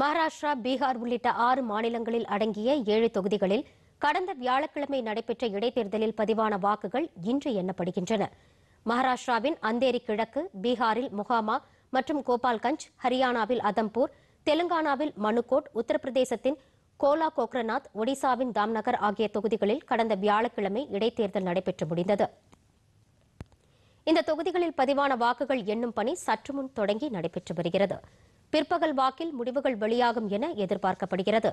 மகாராஷ்டிரா பீகார் உள்ளிட்ட ஆறு மாநிலங்களில் அடங்கிய ஏழு தொகுதிகளில் கடந்த வியாழக்கிழமை நடைபெற்ற இடைத்தேர்தலில் பதிவான வாக்குகள் இன்று எண்ணப்படுகின்றன மகாராஷ்டிராவின் அந்தேரி கிழக்கு பீகாரில் முகாமா மற்றும் கோபால்கஞ்ச் ஹரியானாவில் அதம்பூர் தெலுங்கானாவில் மனுகோட் உத்தரப்பிரதேசத்தின் கோலா கோக்ரநாத் ஒடிசாவின் தாம்நகர் ஆகிய தொகுதிகளில் கடந்த வியாழக்கிழமை இடைத்தேர்தல் நடைபெற்று முடிந்தது இந்த தொகுதிகளில் பதிவான வாக்குகள் எண்ணும் பணி சற்றுமுன் தொடங்கி நடைபெற்று வருகிறது பிற்பகல் வாக்கில் முடிவுகள் வெளியாகும் என எதிர்பார்க்கப்படுகிறது